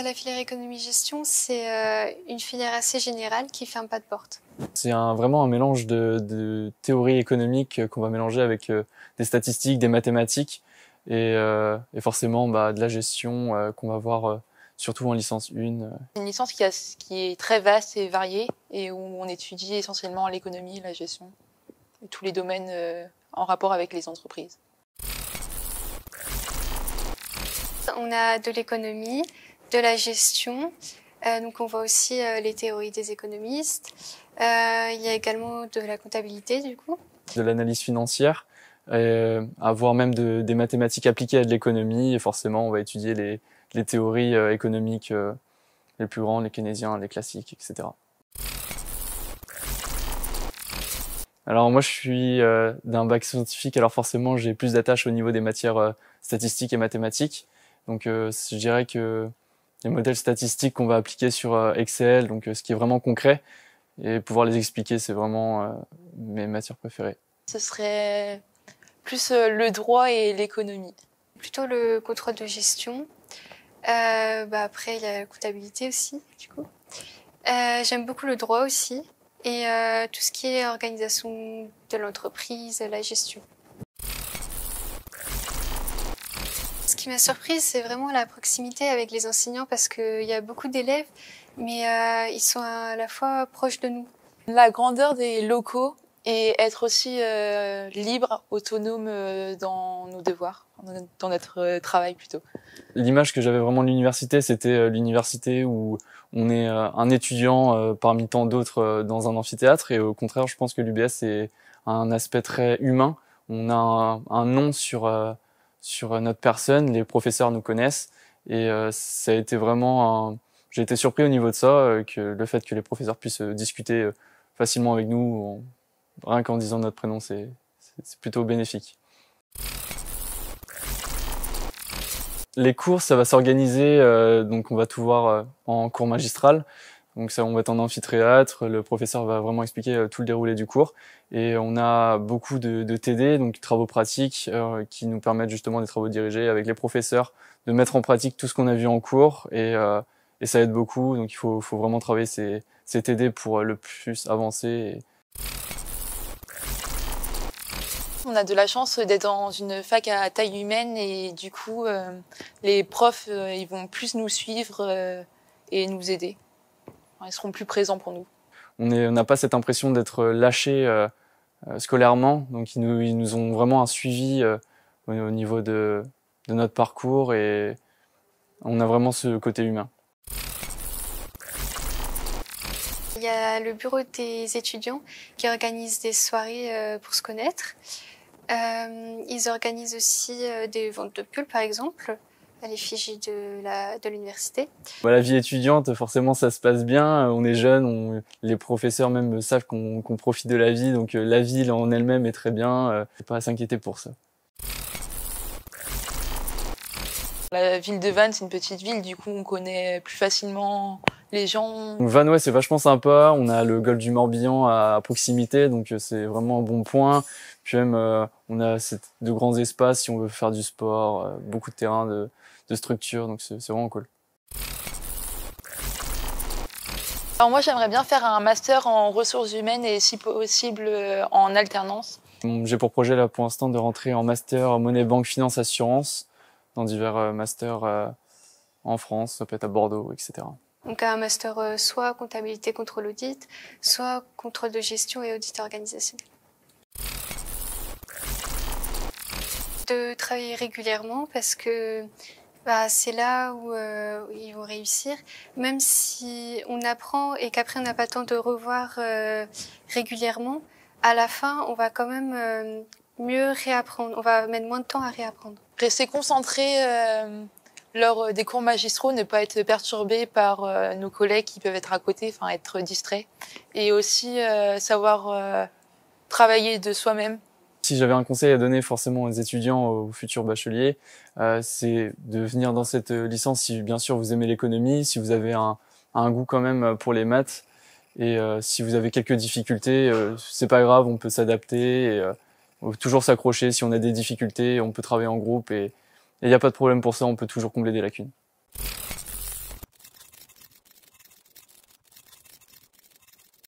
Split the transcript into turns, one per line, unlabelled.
la filière économie-gestion, c'est euh, une filière assez générale qui fait un pas de porte.
C'est vraiment un mélange de, de théorie économique euh, qu'on va mélanger avec euh, des statistiques, des mathématiques et, forcément bah, de la gestion qu'on va voir surtout en licence 1. Une
licence qui, est très vaste et variée et où on étudie essentiellement l'économie, la gestion, et tous les domaines en rapport avec les
entreprises. On a de l'économie, de la gestion. Euh, donc on voit aussi euh, les théories des économistes. Euh, il y a également de la comptabilité du coup.
De l'analyse financière, euh, avoir même des mathématiques appliquées à de l'économie. Et forcément, on va étudier les, théories économiques les plus grandes, les keynésiens, les classiques, etc. Alors moi je suis d'un bac scientifique, alors forcément j'ai plus d'attache au niveau des matières statistiques et mathématiques. Donc je dirais que les modèles statistiques qu'on va appliquer sur euh, Excel, donc euh, ce qui est vraiment concret. Et pouvoir les expliquer, c'est vraiment euh, mes matières préférées.
Ce serait plus
le droit et l'économie. Plutôt le contrôle de gestion. bah après, il y a la comptabilité aussi, du coup. J'aime beaucoup le droit aussi et tout ce qui est organisation de l'entreprise, la gestion. qui m'a surprise, c'est vraiment la proximité avec les enseignants parce qu'il y a beaucoup d'élèves, mais euh, ils sont à la fois proches de nous. La grandeur des locaux et être aussi euh, libre, autonome
euh, dans nos devoirs, dans notre travail plutôt.
L'image que j'avais vraiment de l'université, c'était l'université où on est un étudiant parmi tant d'autres dans un amphithéâtre et au contraire, je pense que l'UBS est un aspect très humain. On a un nom sur sur euh, notre personne. Les professeurs nous connaissent et euh, ça a été vraiment j'ai été surpris au niveau de ça euh, que le fait que les professeurs puissent discuter facilement avec nous rien qu'en disant notre prénom, c'est plutôt bénéfique. Les cours, ça va s'organiser, donc on va tout voir en cours magistral. Donc ça, on va être en amphithéâtre, le professeur va vraiment expliquer euh, tout le déroulé du cours. Et on a beaucoup de, TD, donc travaux pratiques, euh, qui nous permettent justement des travaux dirigés avec les professeurs, de mettre en pratique tout ce qu'on a vu en cours. Et, euh, ça aide beaucoup, donc il faut, vraiment travailler ces, TD pour le plus avancer.
On a de la chance d'être dans une fac à taille humaine et du coup, les profs, ils vont plus nous suivre et nous aider. Ils seront plus présents pour nous.
On n'a pas cette impression d'être euh, lâchés euh, euh, scolairement, donc ils nous, ont vraiment un suivi au, niveau de, notre parcours et on a vraiment ce côté humain.
Il y a le bureau des étudiants qui organise des soirées pour se connaître. ils organisent aussi des ventes de pulls, par exemple à l'effigie de
l'université. De bah, la vie étudiante, forcément, ça se passe bien. Euh, on est jeune, les professeurs même savent qu'on profite de la vie, donc euh, la ville en elle-même est très bien. Euh, pas à s'inquiéter pour ça.
La ville de Vannes, c'est une petite ville, du coup, on connaît plus facilement les gens.
c'est vachement sympa. On a le golfe du Morbihan à proximité, donc euh, c'est vraiment un bon point. Puis même, euh, on a de grands espaces si on veut faire du sport, euh, beaucoup de terrain, de, structures, structure, donc c'est vraiment cool.
Alors moi, j'aimerais bien faire un master en ressources humaines et si possible en alternance.
J'ai pour projet là pour l'instant de rentrer en master monnaie banque finance assurance dans divers masters en France, ça peut être à Bordeaux, etc.
Donc un master euh, soit comptabilité, contrôle audit, soit contrôle de gestion et audit organisationnel. De travailler régulièrement parce que bah, c'est là où, euh, ils vont réussir. Même si on apprend et qu'après on n'a pas le temps de revoir euh, régulièrement, à la fin on va quand même mieux réapprendre. On va mettre moins de temps à réapprendre.
Rester concentré lors euh, des cours magistraux, ne pas être perturbé par euh, nos collègues qui peuvent être à côté, enfin être distraits, et aussi euh, savoir travailler de soi-même.
Si j'avais un conseil à donner forcément aux étudiants, aux futurs bacheliers, c'est de venir dans cette licence si bien sûr vous aimez l'économie, si vous avez un, un, goût quand même pour les maths, et si vous avez quelques difficultés, c'est pas grave, on peut s'adapter, et toujours s'accrocher. Si on a des difficultés, on peut travailler en groupe et il n'y a pas de problème pour ça, on peut toujours combler des lacunes.